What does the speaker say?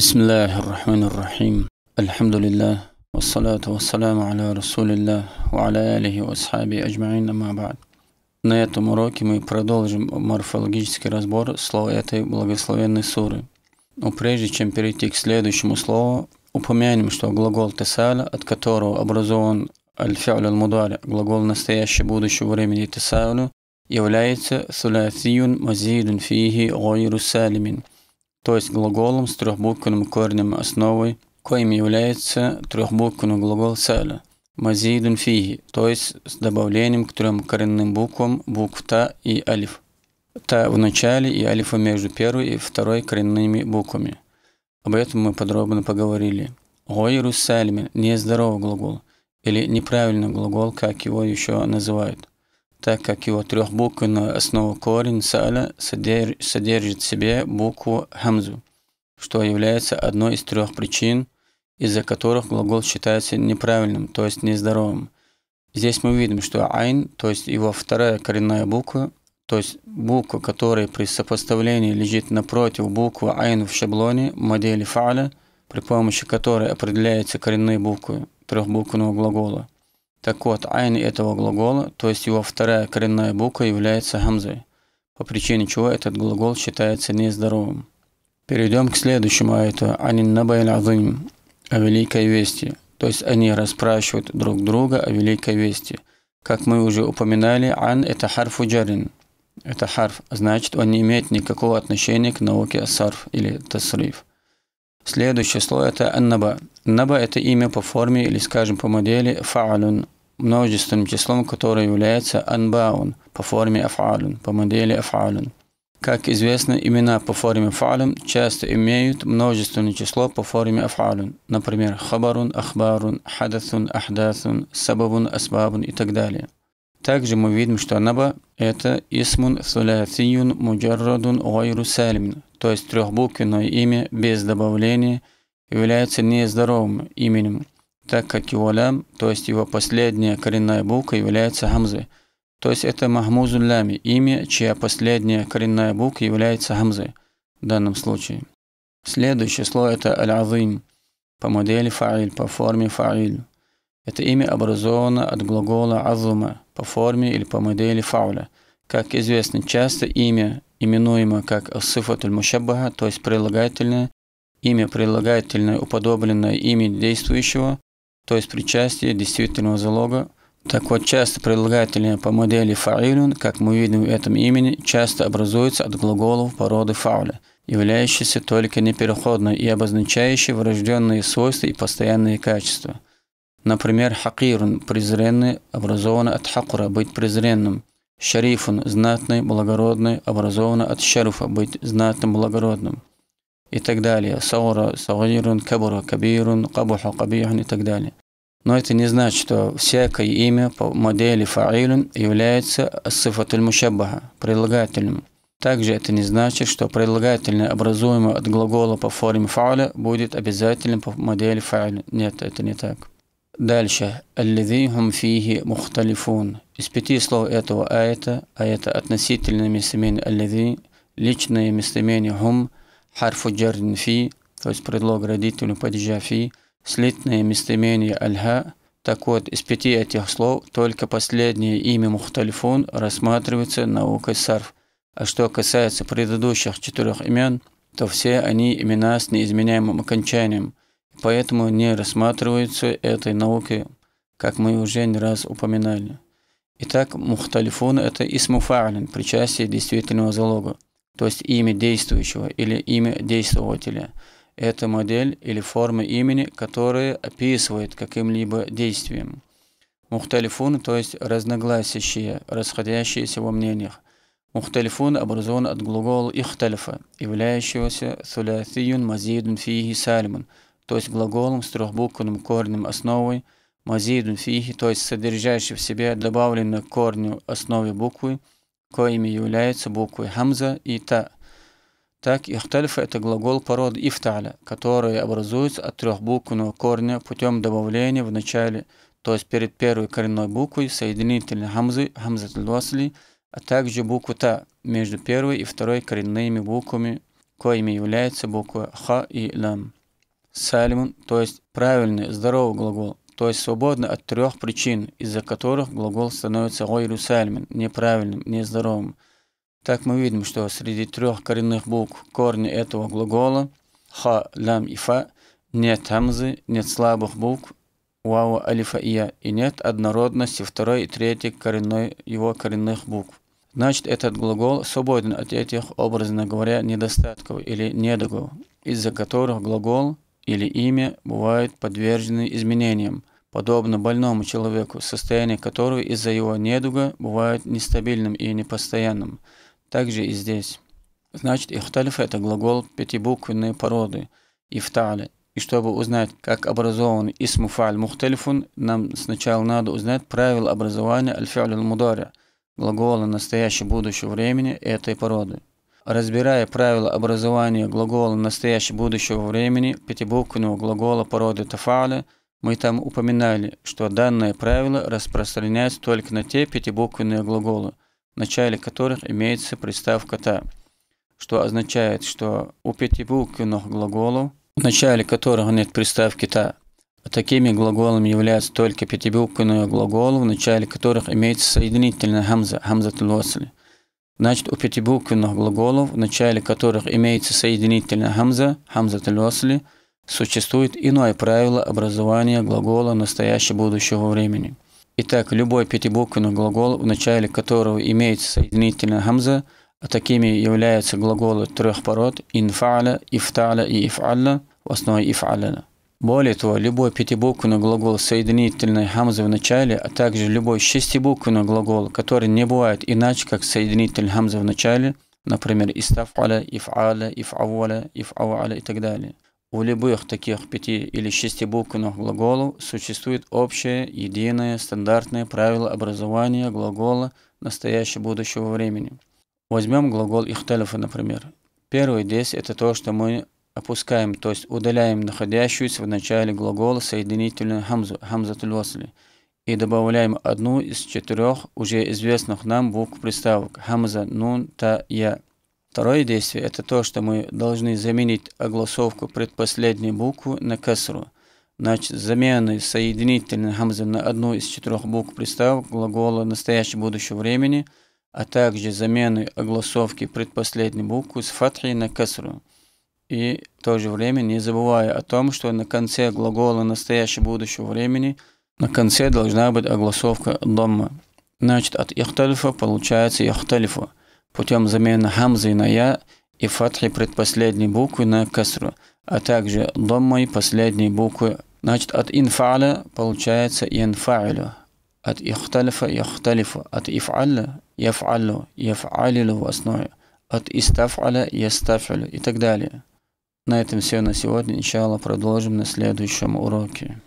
بسم الله الرحمن الرحيم الحمد لله والصلاة والسلام على رسول الله وعلى آله وأصحابه أجمعين أما بعد На этом уроке мы продолжим морфологический разбор слова этой благословенной суры. Но прежде чем перейти к следующему слову, упомянем, что глагол «тесаля», от которого образован «аль-фи'ль аль-мудари», глагол настоящего будущего времени «тесалю», является «суляфиюн мазидун фихи гойру салимин», то есть глаголом с трехбуквенным корнем основой, коим является трехбуквенный глагол «саля» мазидун фиги, то есть с добавлением к трем коренным буквам букв та и алиф. Та в начале и алифа между первой и второй коренными буквами. Об этом мы подробно поговорили. Гойру сальмин – нездоровый глагол, или неправильный глагол, как его еще называют так как его трехбуквенная основа корень «саля» содержит в себе букву «хамзу», что является одной из трех причин, из-за которых глагол считается неправильным, то есть нездоровым. Здесь мы видим, что «айн», то есть его вторая коренная буква, то есть буква, которая при сопоставлении лежит напротив буквы «айн» в шаблоне модели «фа'ля», при помощи которой определяются коренные буквы трехбуквенного глагола – так вот, айн этого глагола, то есть его вторая коренная буква является гамзой, по причине чего этот глагол считается нездоровым. Перейдем к следующему айту. анин набайль азим, о великой вести. То есть они расспрашивают друг друга о великой вести. Как мы уже упоминали, ан – это харфу джарин. Это харф, значит, он не имеет никакого отношения к науке асарф или тасриф. Следующий слой – это «наба». «Наба» – это имя по форме или, скажем, по модели «фа'алун» множественным числом, которое является «анбаун» по форме «аф'алун», по модели «аф'алун». Как известно, имена по форме «фалун» часто имеют множественное число по форме «афалун», например, «хабарун», «ахбарун», «хадасун», «ахдасун», «сабабун», «асбабун» и так далее. Также мы видим, что наба – это исмун сулясиюн муджаррадун гайру салимин, то есть трехбуквенное имя без добавления является нездоровым именем, так как его лям, то есть его последняя коренная буква является хамзой. То есть это махмузу лями, имя, чья последняя коренная буква является хамзой в данном случае. Следующее слово – это аль по модели фаиль, по форме фаиль. Это имя образовано от глагола «азума» по форме или по модели фауля. Как известно, часто имя, именуемое как «сифатуль мушаббаха», то есть прилагательное, имя прилагательное, уподобленное имя действующего, то есть причастие действительного залога. Так вот, часто прилагательное по модели фаилюн, как мы видим в этом имени, часто образуется от глаголов породы фауля, являющейся только непереходной и обозначающей врожденные свойства и постоянные качества – Например, хакирун – презренный, образованный от хакура – быть презренным. Шарифун – знатный, благородный, образованный от шаруфа – быть знатным, благородным. И так далее. Саура, саурун, кабура, кабирун, кабуха, кабихан и так далее. Но это не значит, что всякое имя по модели фаилун является сифатуль мушаббаха, прилагательным. Также это не значит, что прилагательное, образуемое от глагола по форме фауля, будет обязательным по модели фаиля. Нет, это не так. Дальше. «Аллизейхум фихи мухталифун». Из пяти слов этого аята, а это относительное местоимение «аллизей», личное местоимение «хум», харфу джардин фи, то есть предлог родителю падежа фи, слитное местоимение «альха». Так вот, из пяти этих слов только последнее имя мухталифун рассматривается наукой сарф. А что касается предыдущих четырех имен, то все они имена с неизменяемым окончанием – поэтому не рассматривается этой наукой, как мы уже не раз упоминали. Итак, мухталифун – это исму фа'лин, причастие действительного залога, то есть имя действующего или имя действователя. Это модель или форма имени, которая описывает каким-либо действием. Мухталифун, то есть разногласящие, расходящиеся во мнениях. Мухталифун образован от глагола ихтальфа, являющегося сулясиюн мазидун фиихи сальмун – то есть глаголом с трехбуквенным корнем основой, мазидун фихи, то есть содержащий в себе добавленную к корню основе буквы, коими являются буквы хамза и та. Так, ихтальфа – это глагол породы ифталя, который образуется от трехбуквенного корня путем добавления в начале, то есть перед первой коренной буквой соединительной хамзы, хамзатуль васли, а также букву та между первой и второй коренными буквами, коими являются буквы ха и лам. Сальмон, то есть правильный, здоровый глагол, то есть свободный от трех причин, из-за которых глагол становится гойру сальмин, неправильным, нездоровым. Так мы видим, что среди трех коренных букв корни этого глагола ха, лям и фа нет хамзы, нет слабых букв вау, алифа и я, и нет однородности второй и третьей коренной его коренных букв. Значит, этот глагол свободен от этих, образно говоря, недостатков или недугов, из-за которых глагол или имя бывают подвержены изменениям, подобно больному человеку, состояние которого из-за его недуга бывает нестабильным и непостоянным. Также и здесь. Значит, ихталиф – это глагол пятибуквенной породы, ифтали. И чтобы узнать, как образован исму фаль мухталифун, нам сначала надо узнать правила образования аль-фи'ль мударя глагола настоящего будущего времени этой породы. Разбирая правила образования глагола настоящего будущего времени пятибуквенного глагола породы тафаля, мы там упоминали, что данное правило распространяется только на те пятибуквенные глаголы, в начале которых имеется приставка «та», что означает, что у пятибуквенных глаголов, в начале которых нет приставки «та», а Такими глаголами являются только пятибуквенные глаголы, в начале которых имеется соединительная хамза, хамза тулвасли. Значит, у пятибуквенных глаголов, в начале которых имеется соединительная хамза, хамза тельосли, существует иное правило образования глагола настоящего будущего времени. Итак, любой пятибуквенный глагол, в начале которого имеется соединительная хамза, а такими являются глаголы трех пород – инфа'ля, ифта'ля и иф'алля, в основе иф'алля. Более того, любой пятибуквенный глагол соединительной хамзы в начале, а также любой шестибуквенный глагол, который не бывает иначе, как соединитель хамзы в начале, например, истафаля, ифаля, ифаваля, ифаваля и так далее. У любых таких пяти или шестибуквенных глаголов существует общее, единое, стандартное правило образования глагола настоящего будущего времени. Возьмем глагол «ихталифа», например. Первые здесь – это то, что мы опускаем, то есть удаляем находящуюся в начале глагола соединительную хамзу, хамзатуль васли, и добавляем одну из четырех уже известных нам букв приставок хамза, нун, та, я. Второе действие – это то, что мы должны заменить огласовку предпоследней буквы на кесру. Значит, замены соединительной хамзы на одну из четырех букв приставок глагола настоящего будущего времени, а также замены огласовки предпоследней буквы с фатхи на кесру и в то же время не забывая о том, что на конце глагола настоящего будущего времени на конце должна быть огласовка «домма». Значит, от «ихталифа» получается «ихталифу» путем замены хамзы на «я» и фатхи предпоследней буквы на касру, а также доммой последней буквы. Значит, от инфаля получается инфалю, от ихталифа яхталифу, от ифаля яфалю, яфалилу в основе, от истафаля ястафалю и так далее. На этом все на сегодня. Начало продолжим на следующем уроке.